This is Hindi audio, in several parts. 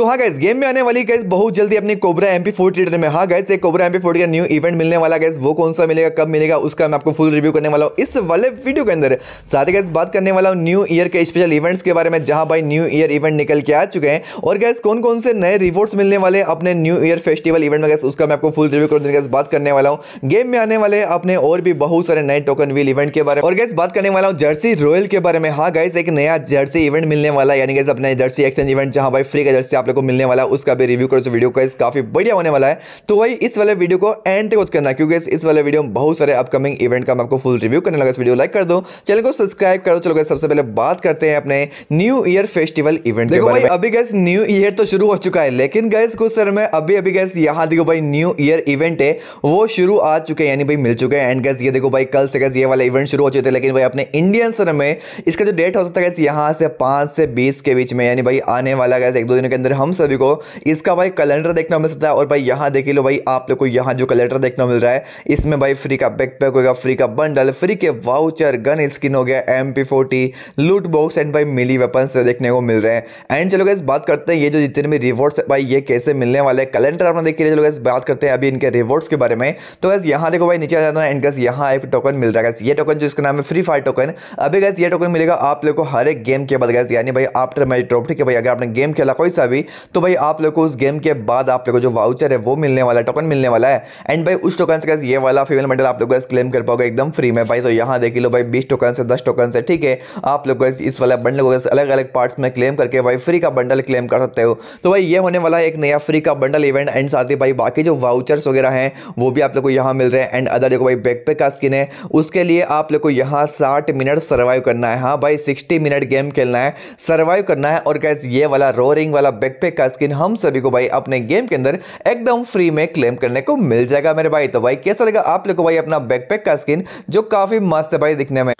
तो हाँ गैस गेम में आने वाली गैस बहुत जल्दी अपनी कोबरा एमपी फोर ट्रेडर में हाँ गैस एक कोबरा एमपी फोर का न्यू इवेंट मिलने वाला गैस वो कौन सा मिलेगा कब मिलेगा उसका मैं आपको फुल रिव्यू करने वाला हूँ इस वाले वीडियो के अंदर साथ ही गैस बात करने वाला हूँ न्यू ईयर के स्पेशल इवेंट्स के बारे में जहाँ भाई न्यू ईयर इवेंट निकल के आ चुके हैं और गैस कौन कौन से नए रिवॉर्ड्स मिलने वाले अपने न्यू ईयर फेस्टिवल इवेंट में गैस उसका मैं आपको फुल रिव्यू करने गैस बात करने वाला हूँ गेम में आने वाले अपने और भी बहुत सारे नए टोकन व्हील इवेंट के बारे में और गैस बात करने वाला हूँ जर्सी रॉयल के बारे में हाँ गैस एक नया जर्सी इवेंट मिलने वाला यानी गैस अपना जर्सी एक्सचेंज इवेंट जहाँ भाई फ्री का जर्सी आप लोग को मिलने वाला है उसका भी रिव्यू करो तो वीडियो का काफ़ी बढ़िया होने वाला है तो वही इस वाले वीडियो को एंड तक करना क्योंकि इस वाले वीडियो में बहुत सारे अपकमिंग इवेंट का मैं आपको फुल रिव्यू करने लगा इस वीडियो लाइक कर दो चैनल को सब्सक्राइब करो चलो सबसे पहले बात करते हैं अपने न्यू ईयर फेस्टिवल इवेंट देखो भाई अभी गैस न्यू ईयर तो शुरू हो चुका है लेकिन गैस कुछ सर में अभी अभी गैस यहाँ देखो भाई न्यू ईयर इवेंट है वो शुरू आ चुके हैं यानी भाई मिल चुके हैं एंड गैस ये देखो भाई कल से गैस ये वाला इवेंट शुरू हो चुके थे लेकिन भाई अपने इंडियन सर में इसका जो डेट हो सकता है गैस यहाँ से पाँच से बीस के बीच में यानी भाई आने वाला गैस एक दो दिनों के अंदर हम सभी को इसका भाई कैलेंडर देखना मिल सकता है और भाई यहाँ देख लो भाई आप लोग को यहाँ जो कैलेंडर देखना मिल रहा है इसमें भाई फ्री का बैकपैक होगा फ्री का बंडल फ्री के वाउचर गन स्किन हो गया M P forty loot box and भाई मिली वेपन देखने को मिल रहे हैं एंड चलो गैस बात करते हैं ये जो जितने भी रिवॉर्ड्स है भाई ये कैसे मिलने वाले कैलेंडर आपने देख चलो गैस बात करते हैं अभी इनके रिवॉर्ड्स के बारे में तो गैस यहाँ देखो भाई नीचे आ जाता है एंड गैस यहाँ एक टोकन मिल रहा है ये टोकन जो इसका नाम है फ्री फायर टोकन अभी गैस ये टोकन मिलेगा आप लोग को हर एक गेम के बाद गैस यानी भाई आफ्टर मैच ट्रॉफी के भाई अगर आपने गेम खेला कोई सा भी तो भाई आप लोग को उस गेम के बाद आप लोग को जो वाउचर है वो मिलने वाला है टोकन मिलने वाला है एंड भाई उस टोकन से ये वाला फीमेल मेडल आप लोग क्लेम कर पाओगे एकदम फ्री में भाई तो यहाँ देख लो भाई बीस टोकन से दस टोकन से ठीक है आप लोग इस वाला बंडल को अलग अलग पार्ट्स में क्लेम करके भाई फ्री का बंडल क्लेम कर सकते हो तो भाई ये होने वाला है एक नया फ्री का बंडल इवेंट एंड साथ ही भाई बाकी जो वाउचर्स वगैरह हैं वो भी आप लोग को यहाँ मिल रहे हैं एंड अदर देखो भाई बैकपैक का स्किन है उसके लिए आप लोग को यहाँ साठ मिनट सर्वाइव करना है हाँ भाई सिक्सटी मिनट गेम खेलना है सर्वाइव करना है और कैसे ये वाला रोरिंग वाला बैकपैक का स्किन हम सभी को भाई अपने गेम के अंदर एकदम फ्री में क्लेम करने को मिल जाएगा मेरे भाई तो भाई कैसा लगा आप लोग को भाई अपना बैकपैक का स्किन जो काफ़ी मस्त है भाई दिखने में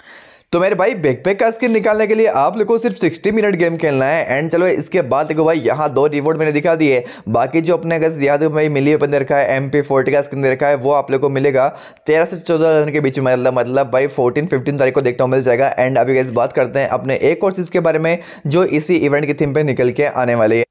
तो मेरे भाई बैकपैक का स्किन निकालने के लिए आप लोग को सिर्फ 60 मिनट गेम खेलना है एंड चलो इसके बाद देखो भाई यहाँ दो रिवॉर्ड मैंने दिखा दिए बाकी जो अपने अगर याद भाई मिली अपने रखा है एम पी फोर्टी का स्किन रखा है वो आप लोग को मिलेगा तेरह से चौदह दिन के बीच में मतलब मतलब भाई 14 फिफ्टीन तारीख को देखने को मिल जाएगा एंड अभी इस बात करते हैं अपने एक और चीज़ के बारे में जो इसी इवेंट की थीम पर निकल के आने वाली है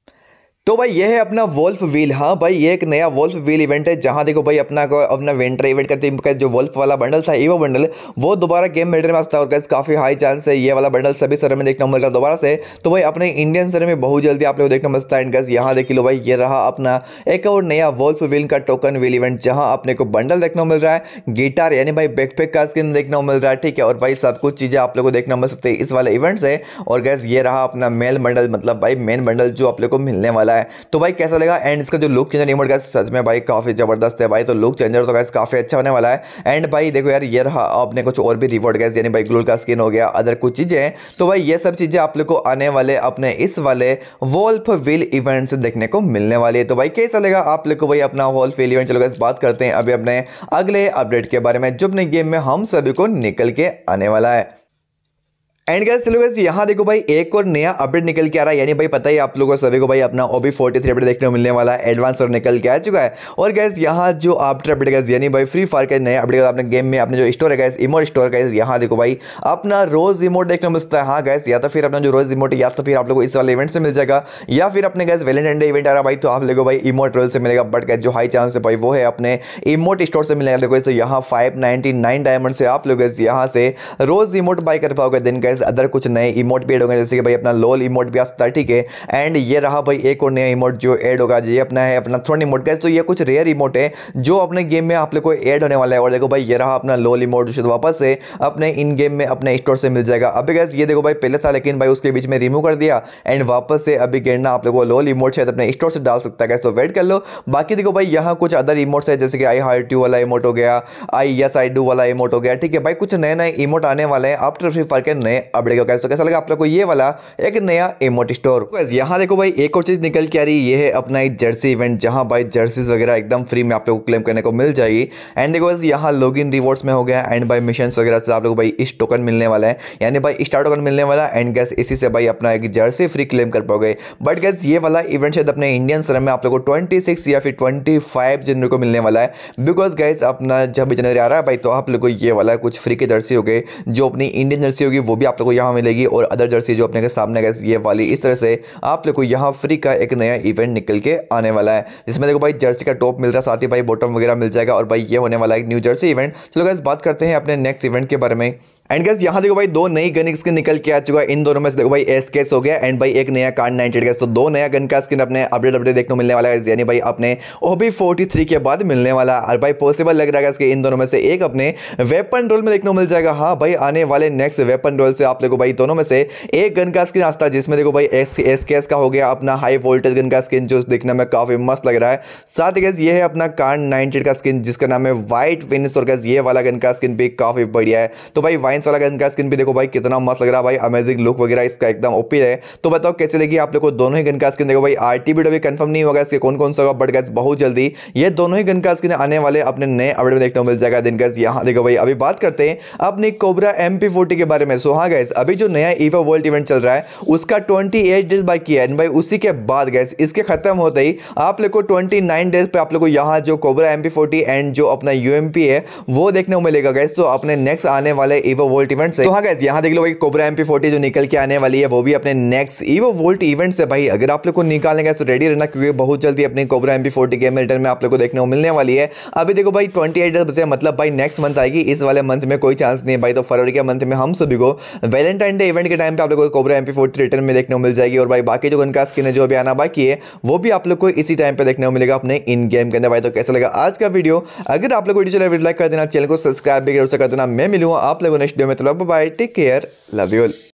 तो भाई ये है अपना वोल्फ व्हील हाँ भाई ये एक नया वोल्फ व्हील इवेंट है जहाँ देखो भाई अपना अपना विंटर इवेंट का टीम का जो वोल्फ वाला बंडल था ईवो बंडल वो दोबारा गेम मेटर में आता है और काफ़ी हाई चांस है ये वाला बंडल सभी सर में देखना मिल रहा है दोबारा से तो भाई अपने इंडियन सर में बहुत जल्दी आप लोग देखना मिलता है एंड गज यहाँ देख लो भाई ये रहा अपना एक और नया वोल्फ व्हील का टोकन व्हील इवेंट जहाँ अपने को बंडल देखने को मिल रहा है गिटार यानी भाई बैकपैक का स्किन देखने को मिल रहा है ठीक है और भाई सब कुछ चीज़ें आप लोग को देखना मिल सकती है इस वाले इवेंट से और गैस ये रहा अपना मेल बंडल मतलब भाई मेन बंडल जो आप लोग को मिलने वाला वाला है तो भाई कैसा लगा एंड इसका जो लुक चेंजर इमोट गैस सच में भाई काफ़ी ज़बरदस्त है भाई तो लुक चेंजर तो गैस काफ़ी अच्छा होने वाला है एंड भाई देखो यार ये रहा आपने कुछ और भी रिवॉर्ड गैस यानी भाई ग्लू का स्किन हो गया अदर कुछ चीज़ें तो भाई ये सब चीज़ें आप लोग को आने वाले अपने इस वाले वोल्फ विल इवेंट से देखने को मिलने वाली है तो भाई कैसा लगा आप लोग को भाई अपना वोल्फ विल इवेंट चलो गैस बात करते हैं अभी अपने अगले अपडेट के बारे में जो अपने गेम में हम सभी को निकल के आने वाला है एंड गैस चलो गैस यहाँ देखो भाई एक और नया अपडेट निकल के आ रहा है यानी भाई पता ही आप लोगों सभी को भाई अपना ओबी फोर्टी थ्री अपडेट देखने को मिलने वाला है एडवांस और निकल के आ चुका है और गैस यहाँ जो आफ्टर अपडेट गैस यानी भाई फ्री फायर का नया अपडेट अपने गेम में अपने जो स्टोर है गैस इमोट स्टोर गैस यहाँ देखो भाई अपना रोज रिमोट देखने को मिलता है हाँ गैस या तो फिर अपना जो रोज रिमोट या तो फिर आप लोग इस वाले इवेंट से मिल जाएगा या फिर अपने गैस वैलेंटाइन डे इवेंट आ रहा भाई तो आप लोगों भाई इमोट रोल से मिलेगा बट गैस जो हाई चांस है भाई वो है अपने इमोट स्टोर से मिलेगा देखो तो यहाँ फाइव डायमंड से आप लोग यहाँ से रोज रिमोट बाई कर पाओगे दिन गैस गैस अदर कुछ नए इमोट भी एड होंगे जैसे कि भाई अपना लोल इमोट भी आ सकता है ठीक है एंड ये रहा भाई एक और नया इमोट जो एड होगा ये अपना है अपना थ्रोन इमोट गैस तो ये कुछ रेयर इमोट है जो अपने गेम में आप लोग को एड होने वाला है और देखो भाई ये रहा अपना लोल इमोट जो वापस से अपने इन गेम में अपने स्टोर से मिल जाएगा अभी गैस ये देखो भाई पहले था लेकिन भाई उसके बीच में रिमूव कर दिया एंड वापस से अभी गिरना आप लोग को लोल इमोट शायद अपने स्टोर से डाल सकता है गैस तो वेट कर लो बाकी देखो भाई यहाँ कुछ अदर इमोट्स है जैसे कि आई हार्ट यू वाला इमोट हो गया आई यस आई डू वाला इमोट हो गया ठीक है भाई कुछ नए नए इमोट आने वाले हैं आफ्टर फ्री फायर के नए अब हो गया तो कैसा लगा आप लोग को ये वाला एक नया इमोट तो स्टोर यहाँ देखो भाई एक और चीज़ निकल के आ रही ये है अपना एक जर्सी इवेंट जहाँ भाई जर्सीज वगैरह एकदम फ्री में आप लोग को क्लेम करने को मिल जाएगी एंड देखो बस यहाँ लॉग इन रिवॉर्ड्स में हो गया एंड बाई मिशन वगैरह से आप लोग भाई इस टोकन मिलने वाला है यानी भाई स्टार टोकन मिलने वाला एंड गैस इसी से भाई अपना एक जर्सी फ्री क्लेम कर पाओगे बट गैस ये वाला इवेंट शायद अपने इंडियन सर में आप लोग को 26 या फिर 25 जनवरी को मिलने वाला है बिकॉज गैस अपना जब जनवरी आ रहा है भाई तो आप लोग को ये वाला कुछ फ्री की जर्सी हो गई जो अपनी इंडियन जर्सी होगी वो भी आप लोग को यहाँ मिलेगी और अदर जर्सी जो अपने के सामने गए ये वाली इस तरह से आप लोग को यहाँ फ्री का एक नया इवेंट निकल के आने वाला है जिसमें देखो भाई जर्सी का टॉप मिल रहा है साथ ही भाई बॉटम वगैरह मिल जाएगा और भाई ये होने वाला है न्यू जर्सी इवेंट चलो गैस बात करते हैं अपने नेक्स्ट इवेंट के बारे में एंड गैस यहाँ देखो भाई दो नई गन स्किन निकल के आ चुका है इन दोनों में से देखो भाई एस केस हो गया एंड भाई एक नया कार्ड नाइनटेड गैस तो दो नया गन का स्किन अपने अपडेट अपडेट देखने को मिलने वाला है यानी भाई अपने ओबी फोर्टी थ्री के बाद मिलने वाला और भाई पॉसिबल लग रहा है कि इन दोनों में से एक अपने वेपन रोल में देखने को मिल जाएगा हाँ भाई आने वाले नेक्स्ट वेपन रोल से आप देखो भाई दोनों में से एक गन का स्किन आता है जिसमें देखो भाई एस एस केस का हो गया अपना हाई वोल्टेज गन का स्किन जो दिखने में काफ़ी मस्त लग रहा है साथ ही गैस ये है अपना कार्ड नाइनटेड का स्किन जिसका नाम है वाइट विनस और गैस ये वाला गन का स्किन भी काफ़ी बढ़िया है तो भाई वाइन लाइन वाला इनका स्किन भी देखो भाई कितना मस्त लग रहा है भाई अमेजिंग लुक वगैरह इसका एकदम ओपी है तो बताओ कैसे लगी आप लोग को दोनों ही गन का स्किन देखो भाई R T B W confirm नहीं होगा इसके कौन कौन सा बट गैस बहुत जल्दी ये दोनों ही गन का स्किन आने वाले अपने नए अपडेट में देखने को मिल जाएगा दिन गैस यहाँ देखो भाई अभी बात करते हैं अपनी कोबरा एम के बारे में सो हाँ गैस अभी जो नया ईवो वर्ल्ड इवेंट चल रहा है उसका ट्वेंटी डेज बाकी है भाई उसी के बाद गैस इसके खत्म होते ही आप लोग को ट्वेंटी डेज पर आप लोग को यहाँ जो कोबरा एम एंड जो अपना यू है वो देखने को मिलेगा गैस तो अपने नेक्स्ट आने वाले ईवो वोल्ट इवेंट से तो हाँ गैस यहाँ देख लो भाई कोबरा एम फोर्टी जो निकल के आने वाली है वो भी अपने नेक्स्ट ईवो वोल्ट इवेंट से भाई अगर आप लोग को निकालेंगे तो रेडी रहना क्योंकि बहुत जल्दी अपनी cobra MP forty game return में आप लोग को देखने को मिलने वाली है अभी देखो भाई ट्वेंटी एट बजे मतलब भाई नेक्स्ट मंथ आएगी इस वाले मंथ में कोई चांस नहीं है भाई तो फरवरी के मंथ में हम सभी को वैलेंटाइन डे इवेंट के टाइम पर आप लोग को कोबरा एमपी फोर्टी रिटर्न में देखने को मिल जाएगी और भाई बाकी जो उनका स्किन है जो भी आना बाकी है वो भी आप लोग को इसी टाइम पर देखने को मिलेगा अपने इन गेम के अंदर भाई तो कैसा लगा आज का वीडियो अगर आप लोग वीडियो लाइक कर देना चैनल को सब्सक्राइब भी कर देना मैं मिलूंगा आप लोगों ने नेक्स्ट डे मतलब bye take care love you